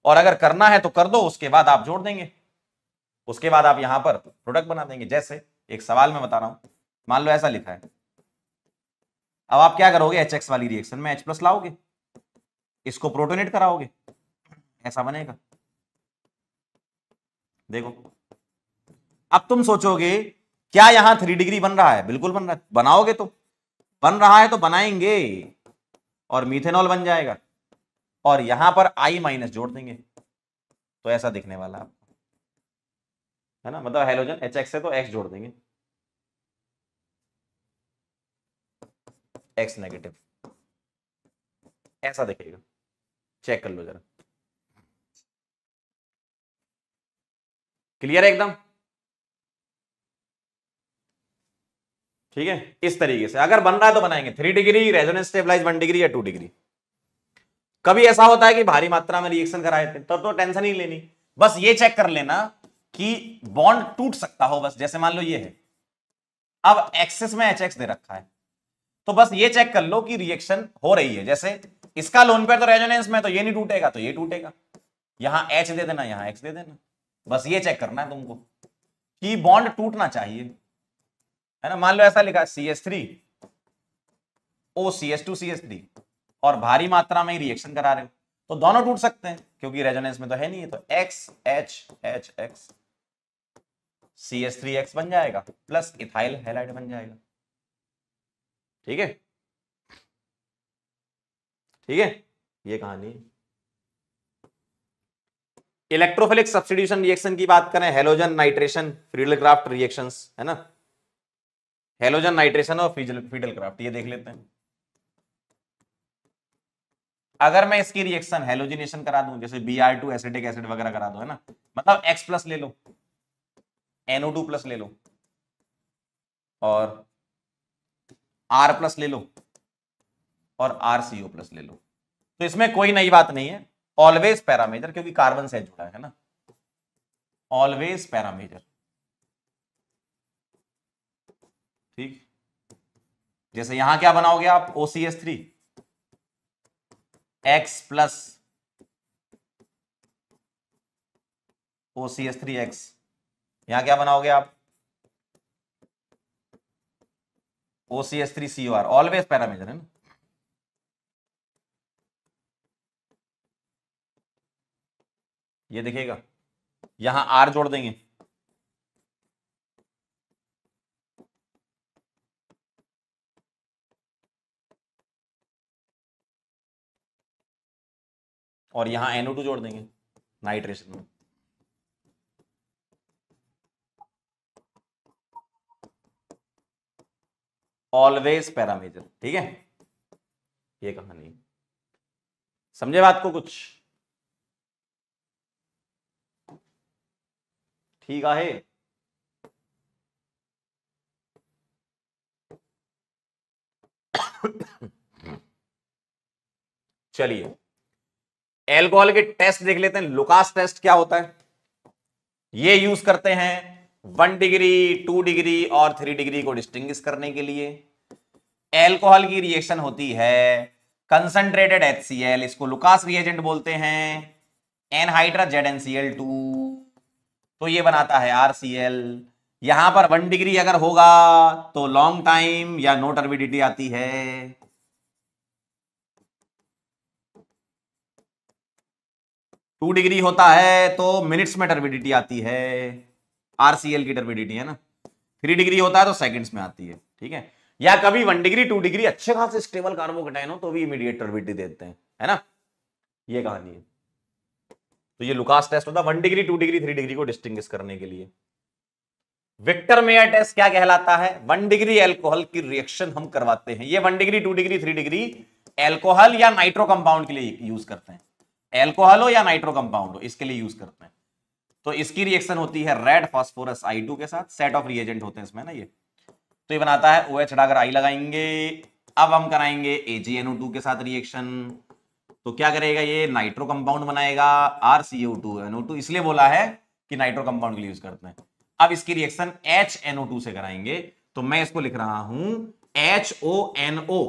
और अगर करना है तो कर दो उसके बाद आप जोड़ देंगे उसके बाद आप यहां पर प्रोडक्ट बना देंगे जैसे एक सवाल में बता रहा हूं मान लो ऐसा लिखा है अब आप क्या करोगे एच एक्स वाली रिएक्शन में एच प्लस लाओगे इसको प्रोटोनेट कराओगे ऐसा बनेगा देखो अब तुम सोचोगे क्या यहां थ्री डिग्री बन रहा है बिल्कुल बन रहा है बनाओगे तो बन रहा है तो बनाएंगे और मीथेनॉल बन जाएगा और यहां पर आई माइनस जोड़ देंगे तो ऐसा दिखने वाला आपको है ना मतलब हेलोजन एच एक्स है तो एक्स जोड़ देंगे एक्स नेगेटिव ऐसा दिखेगा चेक कर लो जरा क्लियर है एकदम ठीक है इस तरीके से अगर बन रहा है तो बनाएंगे three degree resonance stabilise one degree या टू डिग्री कभी ऐसा होता है कि भारी मात्रा में रिएक्शन कराए थे तब तो टेंशन ही लेनी बस ये चेक कर लेना कि बॉन्ड टूट सकता हो बस जैसे मान लो ये है अब एक्सेस में एच दे रखा है तो बस ये चेक कर लो कि रिएक्शन हो रही है जैसे इसका लोन पेयर तो रेजोनेंस में तो ये नहीं टूटेगा तो ये टूटेगा यहां एच दे देना यहां एक्स दे देना बस ये चेक करना है तुमको कि बॉन्ड टूटना चाहिए है ना मान लो ऐसा लिखा C S three O C S two C S three और भारी मात्रा में रिएक्शन करा रहे हो तो दोनों टूट सकते हैं क्योंकि रेजोनेंस में तो है नहीं है तो X H H X C S three X बन जाएगा प्लस इथाइल हेलाइड बन जाएगा ठीक है ठीक है ये कहानी इलेक्ट्रोफिलिक सब्सिट्यूशन रिएक्शन की बात करें halogen nitration Friedel Craft reactions है ना हेलोजन नाइट्रेशन और फीडल क्राफ्ट ये देख लेते हैं अगर मैं इसकी रिएक्शन हेलोजिनेशन करा दूं जैसे B R two acidic acid वगैरह करा दो है ना मतलब एक्स प्लस ले लो एनओ टू प्लस ले लो और आर प्लस ले लो और आर सीओ प्लस ले लो तो इसमें कोई नई बात नहीं है ऑलवेज पैरामीटर क्योंकि कार्बन से जुड़ा है ना ऑलवेज पैरामीटर ठीक जैसे यहां क्या बनाओगे आप O C S three X plus O C S three X यहां क्या बनाओगे आप O C S three C O R always parameter है ना ये देखिएगा यहां आर जोड़ देंगे और एनओ टू जोड़ देंगे नाइट्रेशन में ऑलवेज पैरामीटर ठीक है ये कहानी समझे बात को कुछ ठीक है चलिए एल्कोहल के टेस्ट देख लेते हैं लुकास टेस्ट क्या होता है ये यूज करते हैं वन डिग्री टू डिग्री और थ्री डिग्री को डिस्टिंग करने के लिए एल्कोहल की रिएक्शन होती है कंसंट्रेटेड एच इसको लुकास रिएजेंट बोलते हैं anhydrous Z N C L two तो ये बनाता है आर सी एल यहां पर वन डिग्री अगर होगा तो लॉन्ग टाइम या नो टर्बिडिटी आती है टू डिग्री होता है तो मिनट्स में टर्बिडिटी आती है आरसीएल की टर्बिडिटी है ना थ्री डिग्री होता है तो सेकंड्स में आती है ठीक है या कभी वन डिग्री टू डिग्री अच्छे खास स्टेबल कार्बोकटाइन हो तो भी इमीडिएट टर्बिडिटी देते हैं है ना ये कहानी है तो ये लुकास टेस्ट होता है one degree two degree three degree को डिस्टिंग करने के लिए विक्टर मेयर टेस्ट क्या कहलाता है वन डिग्री एल्कोहल की रिएक्शन हम करवाते हैं ये one degree two degree three degree alcohol या नाइट्रो कंपाउंड के लिए यूज करते हैं एल्कोहल हो या नाइट्रो कंपाउंड हो इसके लिए यूज करते हैं तो इसकी रिएक्शन होती है रेड फॉस्फोरस आई के साथ सेट ऑफ रिएजेंट होते हैं इसमें ना ये तो ये बनाता है ओ एच हटाकर आई लगाएंगे अब हम कराएंगे AgNO2 के साथ रिएक्शन तो क्या करेगा ये नाइट्रो कंपाउंड बनाएगा RCO2 NO2 इसलिए बोला है कि नाइट्रो कंपाउंड के लिए यूज करते हैं अब इसकी रिएक्शन HNO2 से कराएंगे तो मैं इसको लिख रहा हूं HONO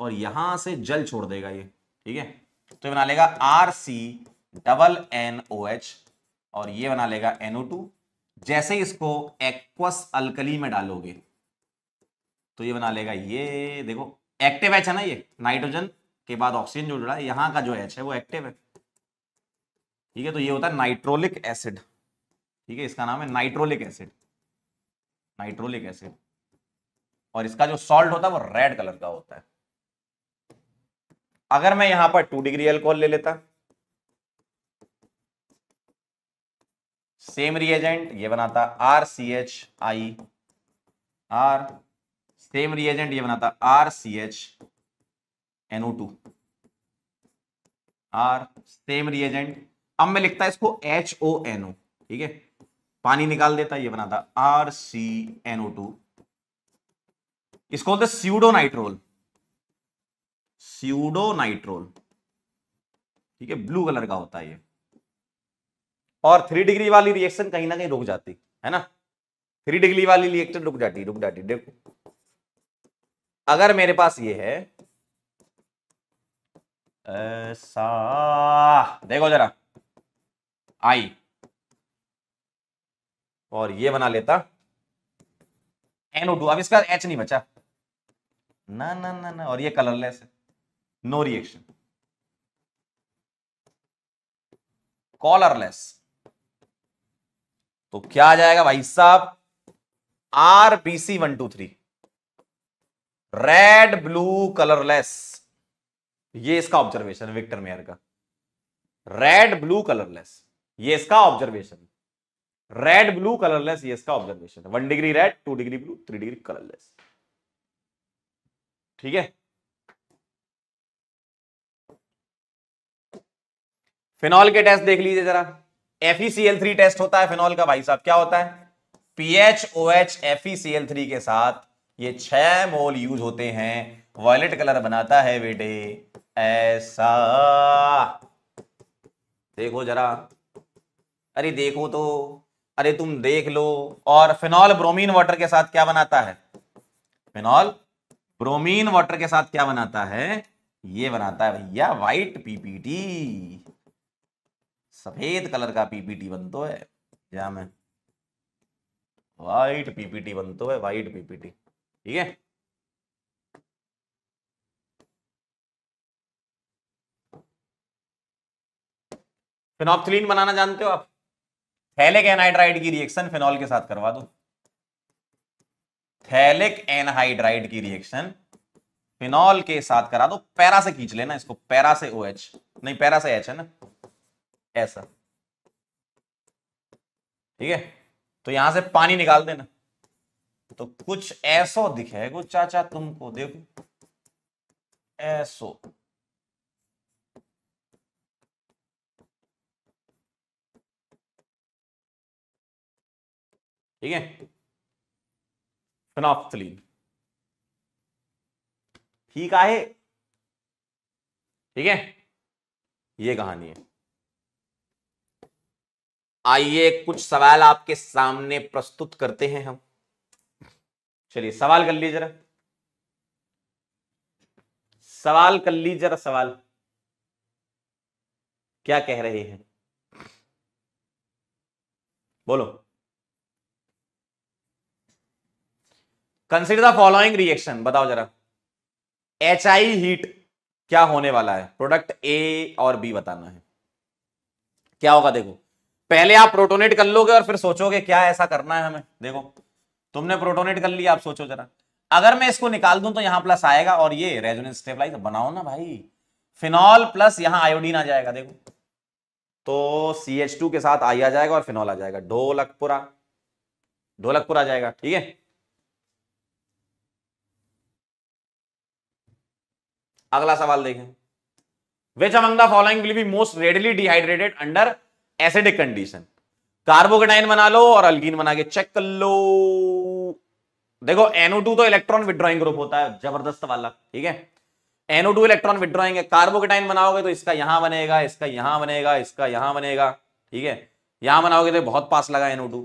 और यहां से जल छोड़ देगा ये ठीक है तो ये बना लेगा R C double N O H और ये बना लेगा एनओ टू जैसे इसको एक्वस अल्कली में डालोगे तो ये बना लेगा ये देखो एक्टिव एच है ना ये नाइट्रोजन के बाद ऑक्सीजन जो जुड़ा है यहां का जो एच है वो एक्टिव है ठीक है तो ये होता है नाइट्रोलिक एसिड ठीक है इसका नाम है नाइट्रोलिक एसिड नाइट्रोलिक एसिड और इसका जो सॉल्ट होता है वो रेड कलर का होता है अगर मैं यहां पर टू डिग्री एल्कोहल ले लेता सेम रिएजेंट ये बनाता R C H I R same reagent ये बनाता R C H NO two R same reagent अब मैं लिखता इसको एच ओ एनओ ठीक है पानी निकाल देता ये बनाता आर सी एनओ टू इसको बोलते स्यूडो नाइट्रोल स्यूडोनाइट्रोल ठीक है ब्लू कलर का होता है ये और थ्री डिग्री वाली रिएक्शन कहीं ना कहीं रुक जाती है ना थ्री डिग्री वाली रिएक्शन रुक जाती रुक जाती देखो अगर मेरे पास ये है ऐसा देखो जरा आई और ये बना लेता एनओ टू अब इसका एच नहीं बचा ना ना ना ना और ये कलरलेस है no reaction. कॉलरलेस तो क्या आ जाएगा भाई साहब R B C one two three red blue colourless ये इसका ऑब्जर्वेशन विक्टर मेयर का रेड ब्लू कलरलेस ये इसका ऑब्जर्वेशन रेड ब्लू कलरलेस ये इसका observation one degree red two degree blue three degree colourless ठीक है फिनॉल के टेस्ट देख लीजिए जरा एफ थ्री e टेस्ट होता है फिनॉल का भाई साहब क्या होता है एच ओ एल थ्री के साथ ये छह मोल यूज होते हैं वॉयलेट कलर बनाता है बेटे ऐसा देखो जरा अरे देखो तो अरे तुम देख लो और फिनॉल ब्रोमीन वाटर के साथ क्या बनाता है फिनॉल ब्रोमीन वाटर के साथ क्या बनाता है ये बनाता है भैया व्हाइट पीपीटी सफेद कलर का पीपीटी बनतो है एग्जाम में वाइट पीपीटी बनतो है वाइट पीपीटी ठीक है फिनॉक्थिलीन बनाना जानते हो आप थैलिक एनहाइड्राइड की रिएक्शन फिनॉल के साथ करवा दो थैलिक एनहाइड्राइड की रिएक्शन फिनॉल के साथ करा दो पैरा से खींच लेना इसको पैरा से ओ OH, एच नहीं पैरा से एच है ना ऐसा ठीक है तो यहां से पानी निकाल देना तो कुछ ऐसा दिखेगा चाचा तुमको देखो ऐसो ठीक है फिनाफ्थलीन ठीक है ठीक है ये कहानी है आइए कुछ सवाल आपके सामने प्रस्तुत करते हैं हम चलिए सवाल कर लीजिए जरा सवाल कर लीजिए जरा सवाल क्या कह रहे हैं बोलो कंसिडर द फॉलोइंग रिएक्शन बताओ जरा एच आई हीट क्या होने वाला है प्रोडक्ट ए और बी बताना है क्या होगा देखो पहले आप प्रोटोनेट कर लोगे और फिर सोचोगे क्या ऐसा करना है हमें देखो तुमने प्रोटोनेट कर लिया आप सोचो जरा अगर मैं इसको निकाल दूं तो यहां प्लस आएगा और ये रेजोनेंस स्टेबलाइज बनाओ ना भाई फिनॉल प्लस यहां आयोडीन आ जाएगा देखो तो सी एच टू के साथ आई आ जाएगा और फिनॉल आ जाएगा ढोलकपुरा ढोलकपुरा जाएगा ठीक है अगला सवाल देखें which among the following will be most readily dehydrated under acidic condition carbocation बना लो और अल्गीन बना के चेक कर लो देखो NO2 तो इलेक्ट्रॉन विद्रॉइंग ग्रुप होता है जबरदस्त वाला ठीक है NO2 इलेक्ट्रॉन विद्रॉइंग है कार्बोकेटाइन बनाओगे तो इसका यहां बनेगा इसका यहां बनेगा इसका यहां बनेगा ठीक है यहां बनाओगे तो बहुत पास लगा NO2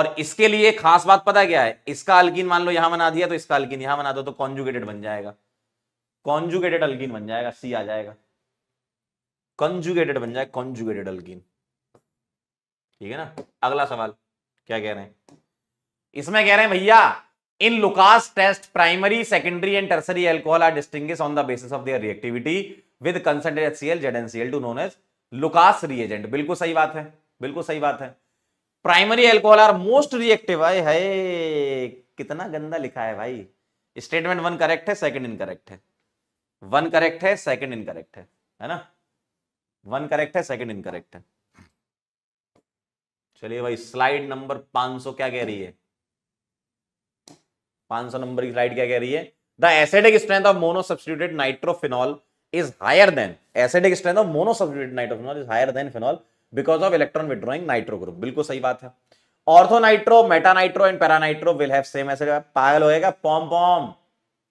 और इसके लिए खास बात पता क्या है इसका अल्किन मान लो यहां बना दिया तो इसका अल्किन यहां बना दो तो कॉन्जुगेटेड बन जाएगा कॉन्जुगेटेड अल्किन बन जाएगा सी आ जाएगा कॉन्जुगेटेड बन जाएगा कॉन्जुगेटेड अल्किन ठीक है ना अगला सवाल क्या कह रहे हैं इसमें कह रहे हैं भैया in Lucas test primary secondary and tertiary alcohol are distinguish on the basis of their reactivity with concentrate concentrate HCL ZNCL two known as Lucas reagent बिल्कुल सही बात है बिल्कुल सही बात है primary alcohol are most reactive है, है कितना गंदा लिखा है भाई स्टेटमेंट वन करेक्ट है सेकंड इनकरेक्ट है वन करेक्ट है सेकंड इनकरेक्ट है है ना वन करेक्ट है सेकंड इनकरेक्ट है चलिए भाई स्लाइड नंबर 500 क्या कह रही है 500 नंबर की स्लाइड क्या कह रही है the acidic strength of mono substituted nitrophenol is higher than acidic strength of mono substituted nitrophenol is higher than phenol because of electron withdrawing nitro group बिल्कुल सही बात है orthonitro metanitro and paranitro will have same acid पागल होएगा पॉम पॉम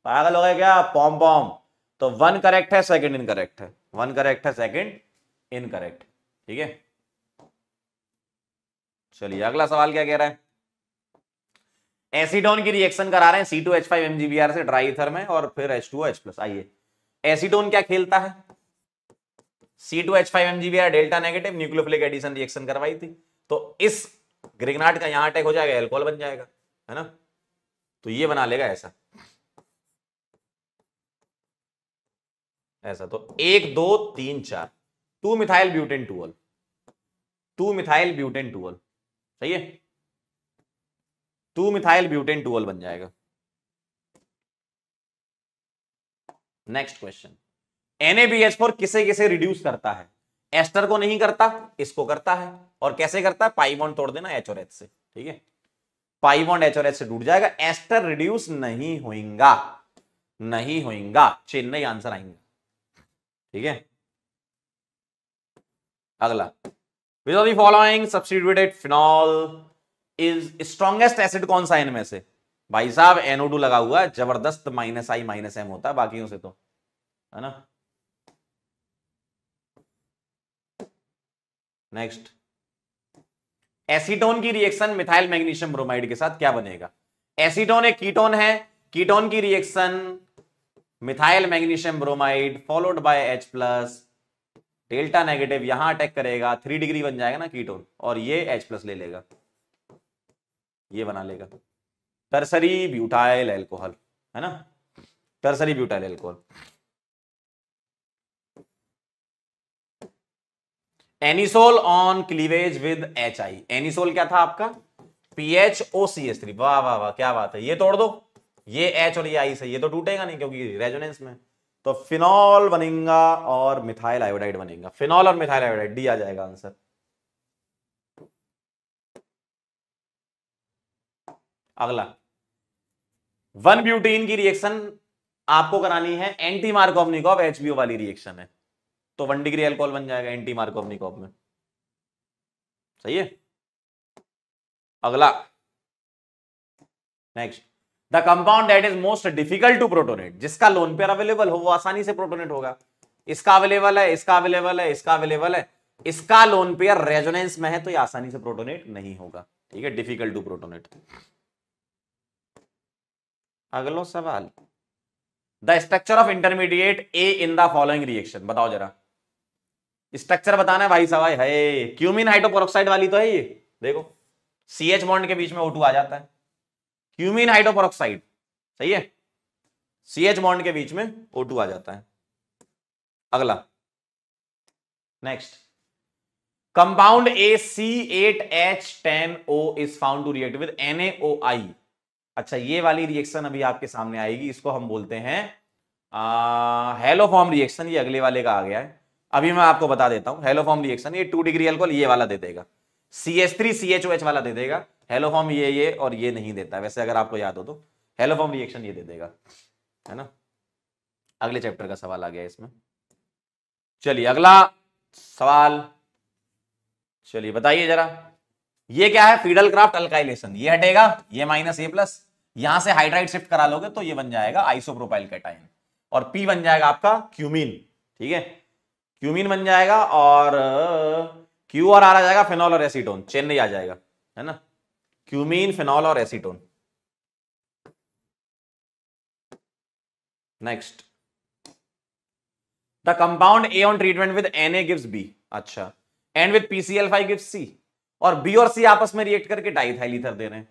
पागल हो गया क्या पॉम पॉम तो वन करेक्ट है सेकंड इनकरेक्ट है वन करेक्ट है सेकंड इनकरेक्ट ठीक है चलिए अगला सवाल क्या कह रहा है एसीडोन की रिएक्शन करा रहे हैं C two H five MGBR से ड्राई ईथर में और फिर एच टू एच प्लस आइए एसीडोन क्या खेलता है C two H five MGBR delta negative nucleophilic addition reaction करवाई थी तो इस ग्रिगनाट का यहां अटैक हो जाएगा एल्कोहल बन जाएगा है ना तो ये बना लेगा ऐसा ऐसा तो एक दो तीन चार two methyl butane two ol two methyl butane two ol सही है टू मिथाइल ब्यूटेन टूअल बन जाएगा नेक्स्ट क्वेश्चन एनएबीएच फोर किसे किसे रिड्यूस करता है एस्टर को नहीं करता इसको करता है और कैसे करता है पाइवॉन्ड तोड़ देना एच और एच से ठीक है पाइवॉन्ड एच और एच से टूट जाएगा एस्टर रिड्यूस नहीं होगा नहीं होगा चेन्नई आंसर आएंगे ठीक है अगला which of the following substituted phenol is strongest acid कौन सा इनमें से भाई साहब एनओ टू लगा हुआ जबरदस्त माइनस आई माइनस एम होता है बाकियों से तो है ना नेक्स्ट एसीटोन की रिएक्शन मिथाइल मैग्नीशियम ब्रोमाइड के साथ क्या बनेगा एसीटोन एक कीटोन है कीटोन की reaction methyl magnesium bromide followed by H plus delta negative यहां अटैक करेगा थ्री डिग्री बन जाएगा ना कीटोन और ये एच प्लस ले लेगा ये बना लेगा टर्सरी ब्यूटाइल एल्कोहल है ना tertiary butyl alcohol anisole on cleavage with H I anisole क्या था आपका PH O C S three वाह वाह वाह क्या बात है ये तोड़ दो ये एच और ये आई से ये तो टूटेगा नहीं क्योंकि रेजोनेंस में तो फिनॉल बनेगा और मिथाइल आयोडाइड बनेगा फिनॉल और मिथाइल आयोडाइड डी आ जाएगा आंसर अगला वन ब्यूटीन की रिएक्शन आपको करानी है एंटी मार्कोवनिकॉव एचबीओ वाली रिएक्शन है तो वन डिग्री एल्कोहल बन जाएगा एंटी मार्कोवनिकॉव में सही है अगला next the compound that is most difficult to protonate जिसका लोन पेयर अवेलेबल हो वो आसानी से प्रोटोनेट होगा इसका अवेलेबल है इसका अवेलेबल है इसका अवेलेबल है इसका लोन पेयर रेजोनेंस में है तो ये आसानी से प्रोटोनेट नहीं होगा ठीक है डिफिकल्ट टू प्रोटोनेट अगलो सवाल the structure of intermediate A in the following reaction बताओ जरा स्ट्रक्चर बताना है भाई सवाई है क्यूमिन हाइड्रोपोरोक्साइड वाली तो है ये देखो सी एच बॉन्ड के बीच में ओ आ जाता है क्यूमिन हाइड्रोपरोक्साइड सही है सी एच बॉन्ड के बीच में ओ टू आ जाता है अगला next compound A C eight H ten O is found to react with N A O I अच्छा ये वाली रिएक्शन अभी आपके सामने आएगी इसको हम बोलते हैं हेलो फॉर्म रिएक्शन ये अगले वाले का आ गया है अभी मैं आपको बता देता हूं हेलो फॉर्म रिएक्शन ये टू डिग्री एल्कोहल ये वाला दे देगा C H three C H O H वाला दे देगा हेलो फॉर्म ये ये और ये नहीं देता वैसे अगर आपको याद हो तो हेलो फॉर्म रिएक्शन ये दे देगा है ना अगले चैप्टर का सवाल आ गया इसमें चलिए अगला सवाल चलिए बताइए जरा ये क्या है फीडल क्राफ्ट अल्काइलेशन ये हटेगा ये माइनस ए प्लस यहां से हाइड्राइड शिफ्ट करा लोगे तो ये बन जाएगा आइसोप्रोपाइल कैटाइन और पी बन जाएगा आपका क्यूमीन ठीक है क्यूमीन बन जाएगा और क्यू और आ जाएगा फेनॉल और एसिडोन चेन्नई आ जाएगा है ना क्यूमीन फिनॉल और acetone next the compound A on treatment with N A gives B अच्छा and with PCl five gives C और बी और सी आपस में रिएक्ट करके डाइथाइल ईथर दे रहे हैं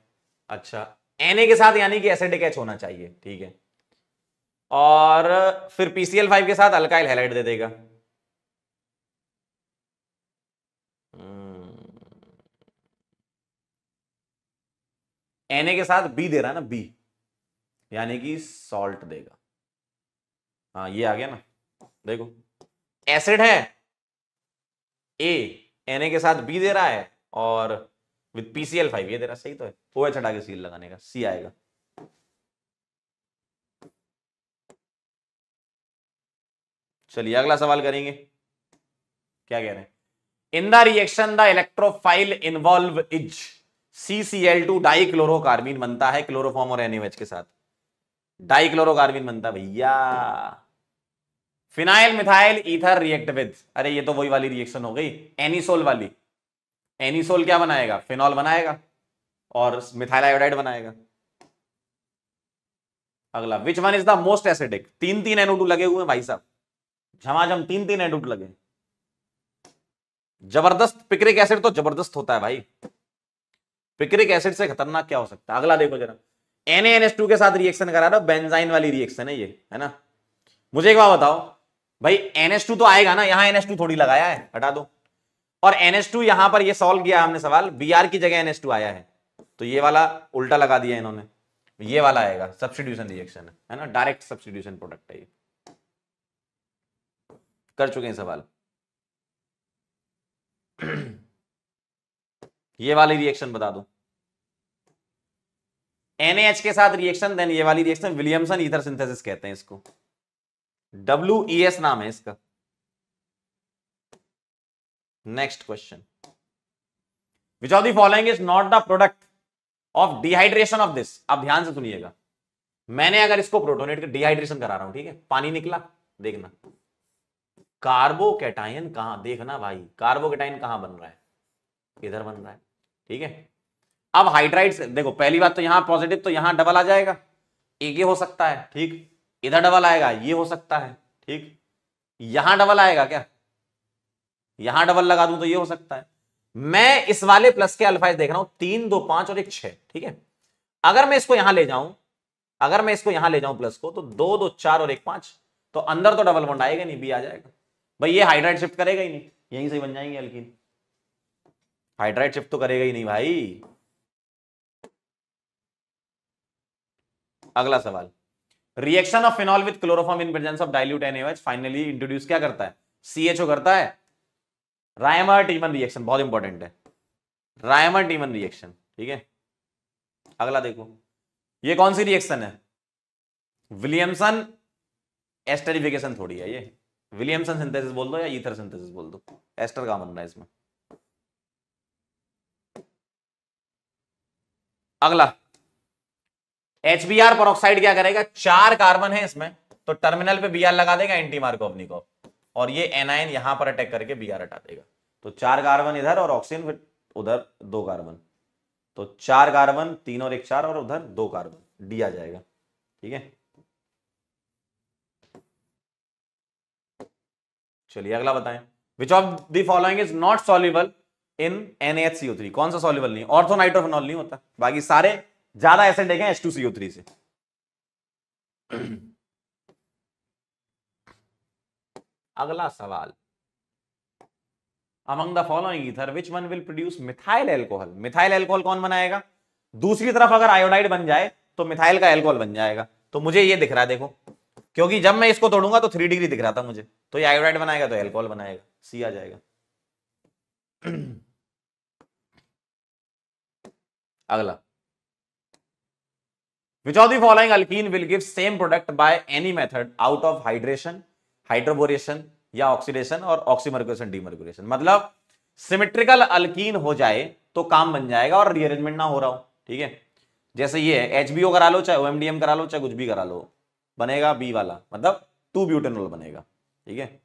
अच्छा एन ए के साथ यानी कि एसिडिक एच होना चाहिए ठीक है और फिर पीसीएल फाइव के साथ अल्काइल हेलाइट दे देगा hmm. एन के साथ बी दे रहा है ना बी यानी कि सॉल्ट देगा हाँ ये आ गया ना देखो एसिड है ए एन के साथ बी दे रहा है और विद पीसीएल फाइव ये दे रहा सही तो है ओ एच हटा के सील लगाने का सी आएगा चलिए अगला सवाल करेंगे क्या कह रहे हैं in the reaction the electrophile involve is CCl two di two dichlorocarbene बनता है क्लोरोफॉर्म और एनएमएच के साथ डाई डाइक्लोरोकार्बिन बनता भैया phenyl methyl ether react with अरे ये तो वही वाली रिएक्शन हो गई एनिसोल वाली एनिसोल क्या बनाएगा फिनॉल बनाएगा और मिथाइल आयोडाइड बनाएगा अगला which one is the most acidic तीन तीन एनोटू लगे हुए भाई साहब झमाझम तीन तीन एनोटू लगे जबरदस्त पिक्रिक एसिड तो जबरदस्त होता है भाई पिक्रिक एसिड से खतरनाक क्या हो सकता है अगला देखो जरा एन एन एस टू के साथ रिएक्शन करा रहा बेंजाइन वाली रिएक्शन है ये है ना मुझे एक बात बताओ भाई एन एस टू तो आएगा ना यहाँ एन एस टू थोड़ी लगाया है हटा दो और एन एस टू यहाँ पर ये सॉल्व किया हमने सवाल बी आर की जगह एन एस टू आया है तो ये वाला उल्टा लगा दिया इन्होंने ये वाला आएगा सब्सिट्यूशन रिएक्शन है ना डायरेक्ट सब्सिट्यूशन प्रोडक्ट है ये कर चुके हैं सवाल ये वाली रिएक्शन बता दो एनएच के साथ रिएक्शन देन ये वाली रिएक्शन विलियमसन ईथर सिंथेसिस कहते हैं इसको डब्ल्यू e नाम है इसका next question which of following is not the product of dehydration of this आप ध्यान से सुनिएगा मैंने अगर इसको प्रोटोनेट कर डिहाइड्रेशन करा रहा हूं ठीक है पानी निकला देखना कार्बोकेटाइन कहां देखना भाई कार्बोकेटाइन कहां बन रहा है इधर बन रहा है ठीक है अब हाइड्राइड देखो पहली बात तो यहां पॉजिटिव तो यहां डबल आ जाएगा एक ये हो सकता है ठीक इधर डबल आएगा ये हो सकता है ठीक यहां डबल आएगा क्या यहां डबल लगा दूं तो ये हो सकता है मैं इस वाले प्लस के अल्फाइज देख रहा हूं तीन दो पांच और एक छह ठीक है अगर मैं इसको यहां ले जाऊं अगर मैं इसको यहां ले जाऊं प्लस को तो दो दो चार और एक पांच तो अंदर तो डबल बॉन्ड आएगा नहीं बी आ जाएगा भाई ये हाइड्राइड शिफ्ट करेगा ही नहीं यहीं से बन जाएंगे अल्किन हाइड्राइड शिफ्ट तो करेगा ही नहीं भाई अगला सवाल reaction of phenol with chloroform in presence of dilute NH finally introduce क्या करता है सीएचओ करता है रायमर टीमन रिएक्शन बहुत इंपॉर्टेंट है रायमर टीमन रिएक्शन ठीक है अगला देखो ये कौन सी रिएक्शन है विलियमसन एस्टरिफिकेशन थोड़ी है ये विलियमसन सिंथेसिस बोल दो या ईथर सिंथेसिस बोल दो एस्टर का बन रहा है इसमें अगला एच बी आर क्या करेगा चार कार्बन है इसमें तो टर्मिनल पे बी आर लगा देगा एंटी मार्कोवनिकॉव और ये एनआईन यहां पर अटैक करके बी आर हटा देगा तो चार कार्बन इधर और ऑक्सीजन फिर उधर दो कार्बन तो चार कार्बन तीन और एक चार और उधर दो कार्बन डी आ जाएगा ठीक है चलिए अगला बताएं which of the following is not soluble in NaHCO3 कौन सा सॉल्युबल नहीं ऑर्थो नाइट्रोफेनॉल नहीं होता बाकी सारे ज्यादा एसिड है H2CO3 से अगला सवाल among the following ether which one will produce methyl alcohol methyl alcohol कौन बनाएगा दूसरी तरफ अगर आयोडाइड बन जाए तो मिथाइल का एल्कोहल बन जाएगा तो मुझे ये दिख रहा है देखो क्योंकि जब मैं इसको तोड़ूंगा तो थ्री डिग्री दिख रहा था मुझे तो ये आयोडाइड बनाएगा तो एल्कोहल बनाएगा सी आ जाएगा अगला which of the following alkene will give same product by any method out of hydration hydroboration या ऑक्सीडेशन और ऑक्सीमर्कुरेशन डीमर्कुरेशन मतलब सिमेट्रिकल अल्कीन हो जाए तो काम बन जाएगा और रीअरेंजमेंट ना हो रहा हो ठीक है जैसे ये है एच करा लो चाहे ओ करा लो चाहे कुछ भी करा लो बनेगा बी वाला मतलब टू ब्यूटेनोल बनेगा ठीक है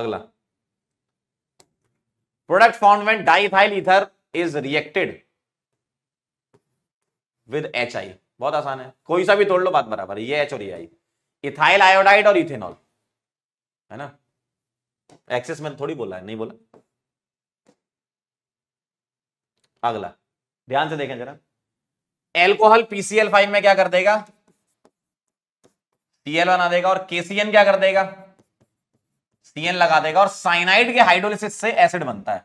अगला product found when diethyl ether is reacted with H I बहुत आसान है कोई सा भी तोड़ लो बात बराबर ये एच और ये आई इथाइल आयोडाइड और इथेनॉल है ना एक्सेस में थोड़ी बोला है नहीं बोला अगला ध्यान से देखें जरा एल्कोहल पीसीएल फाइव में क्या कर देगा टीएल बना देगा और केसीएन क्या कर देगा सीएन लगा देगा और साइनाइड के हाइड्रोलिसिस से एसिड बनता है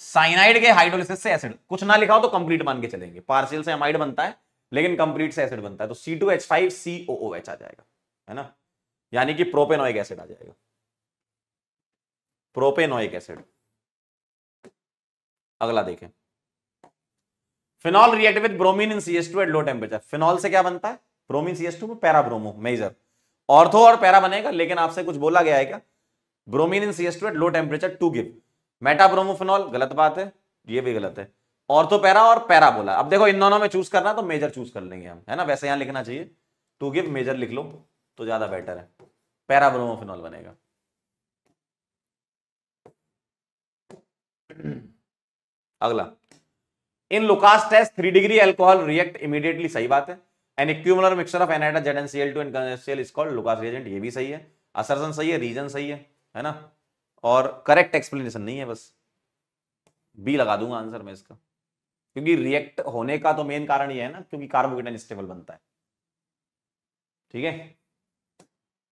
साइनाइड के हाइड्रोलिसिस से एसिड कुछ ना लिखा हो तो कंप्लीट मान के चलेंगे पार्शियल से अमाइड बनता है लेकिन कंप्लीट से एसिड बनता है तो C two H five C O O H आ जाएगा है ना यानी कि प्रोपेनोइक एसिड आ जाएगा प्रोपेनोइक एसिड अगला देखें phenol react with bromine in CS two at low temperature phenol से क्या बनता है bromine CS two parabromo major ortho और पैरा बनेगा लेकिन आपसे कुछ बोला गया है क्या bromine in CS low temperature to give metabromophenol गलत बात है ये भी गलत है ऑर्थो पैरा और पैरा बोला अब देखो इन दोनों में चूज करना तो मेजर चूज कर लेंगे हम है ना वैसे यहां लिखना चाहिए टू गिव मेजर लिख लो तो ज्यादा बेटर है पैराब्रोमोफिनॉल बनेगा अगला in Lucas test three degree alcohol react immediately सही बात है an equimolar mixture of anhydrous Z N C L two and C is called Lucas reagent ये भी सही है असरसन सही है रीजन सही है है ना और करेक्ट एक्सप्लेनेशन नहीं है बस बी लगा दूंगा आंसर में इसका क्योंकि रिएक्ट होने का तो मेन कारण ये है ना क्योंकि कार्बोकेट स्टेबल बनता है ठीक है